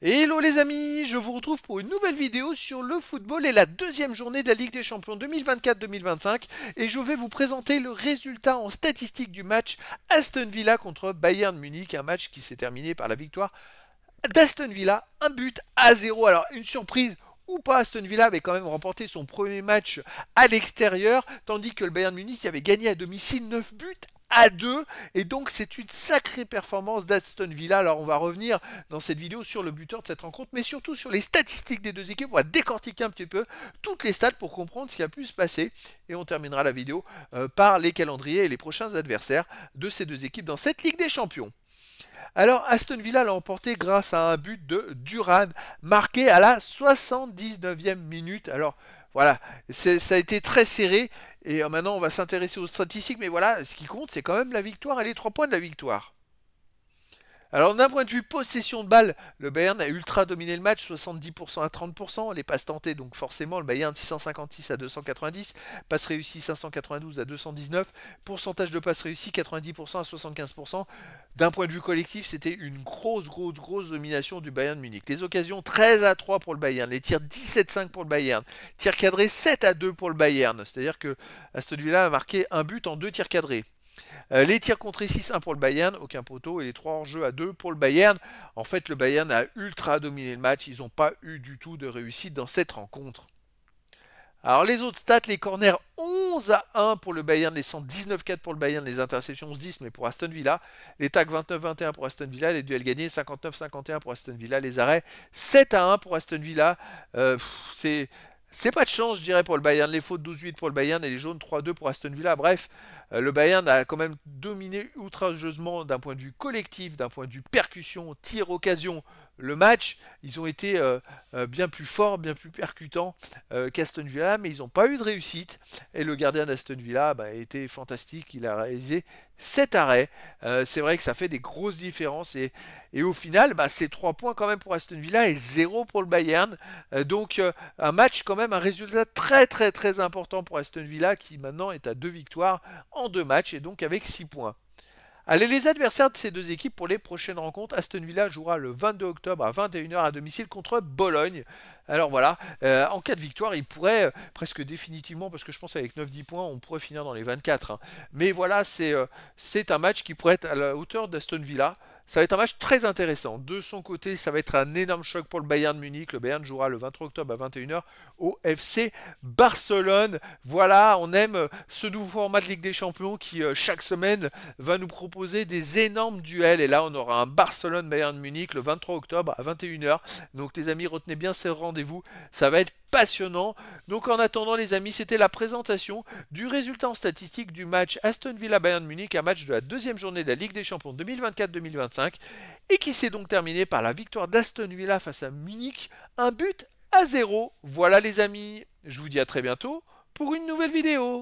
Hello les amis, je vous retrouve pour une nouvelle vidéo sur le football et la deuxième journée de la Ligue des Champions 2024-2025 et je vais vous présenter le résultat en statistique du match Aston Villa contre Bayern Munich, un match qui s'est terminé par la victoire d'Aston Villa, un but à zéro. Alors une surprise ou pas, Aston Villa avait quand même remporté son premier match à l'extérieur, tandis que le Bayern Munich avait gagné à domicile 9 buts à 2 et donc c'est une sacrée performance d'Aston Villa. Alors on va revenir dans cette vidéo sur le buteur de cette rencontre mais surtout sur les statistiques des deux équipes. On va décortiquer un petit peu toutes les stats pour comprendre ce qui a pu se passer et on terminera la vidéo euh, par les calendriers et les prochains adversaires de ces deux équipes dans cette Ligue des Champions. Alors Aston Villa l'a emporté grâce à un but de Duran marqué à la 79e minute. Alors voilà, ça a été très serré, et euh, maintenant, on va s'intéresser aux statistiques, mais voilà, ce qui compte, c'est quand même la victoire et les trois points de la victoire. Alors d'un point de vue possession de balle, le Bayern a ultra dominé le match, 70% à 30%, les passes tentées, donc forcément le Bayern 656 à 290, passes réussies 592 à 219, pourcentage de passes réussies 90% à 75%. D'un point de vue collectif, c'était une grosse, grosse, grosse domination du Bayern Munich. Les occasions 13 à 3 pour le Bayern, les tirs 17-5 pour le Bayern, tirs cadrés 7 à 2 pour le Bayern, c'est-à-dire que Aston Villa a marqué un but en deux tirs cadrés. Euh, les tirs contre 6, 1 pour le Bayern, aucun poteau, et les 3 hors-jeu à 2 pour le Bayern. En fait, le Bayern a ultra dominé le match, ils n'ont pas eu du tout de réussite dans cette rencontre. Alors les autres stats, les corners 11 à 1 pour le Bayern, les 119-4 pour le Bayern, les interceptions 10 mais pour Aston Villa, les tacs 29-21 pour Aston Villa, les duels gagnés 59-51 pour Aston Villa, les arrêts 7 à 1 pour Aston Villa. Euh, c'est c'est pas de chance, je dirais, pour le Bayern. Les fautes 12-8 pour le Bayern et les jaunes 3-2 pour Aston Villa. Bref, euh, le Bayern a quand même dominé outrageusement d'un point de vue collectif, d'un point de vue percussion, tir, occasion, le match, ils ont été euh, euh, bien plus forts, bien plus percutants euh, qu'Aston Villa, mais ils n'ont pas eu de réussite. Et le gardien d'Aston Villa bah, a été fantastique, il a réalisé 7 arrêts. c'est vrai que ça fait des grosses différences. Et, au final, bah, c'est 3 points quand même pour Aston Villa et 0 pour le Bayern. donc un match quand même, un résultat très très très important pour Aston Villa qui maintenant est à 2 victoires en 2 matchs et donc avec 6 points. Allez, les adversaires de ces deux équipes pour les prochaines rencontres. Aston Villa jouera le 22 octobre à 21h à domicile contre Bologne. Alors voilà, euh, en cas de victoire, il pourrait euh, presque définitivement, parce que je pense avec 9-10 points, on pourrait finir dans les 24. Hein. Mais voilà, euh, c'est un match qui pourrait être à la hauteur d'Aston Villa. Ça va être un match très intéressant. De son côté, ça va être un énorme choc pour le Bayern de Munich. Le Bayern jouera le 23 octobre à 21h au FC Barcelone. Voilà, on aime euh, ce nouveau format de Ligue des Champions qui, euh, chaque semaine, va nous proposer des énormes duels. Et là, on aura un Barcelone-Bayern de Munich le 23 octobre à 21h. Donc, les amis, retenez bien ces rendez-vous. Ça va être passionnant. Donc en attendant les amis, c'était la présentation du résultat en statistique du match Aston Villa-Bayern Munich, un match de la deuxième journée de la Ligue des Champions 2024-2025, et qui s'est donc terminé par la victoire d'Aston Villa face à Munich, un but à zéro. Voilà les amis, je vous dis à très bientôt pour une nouvelle vidéo.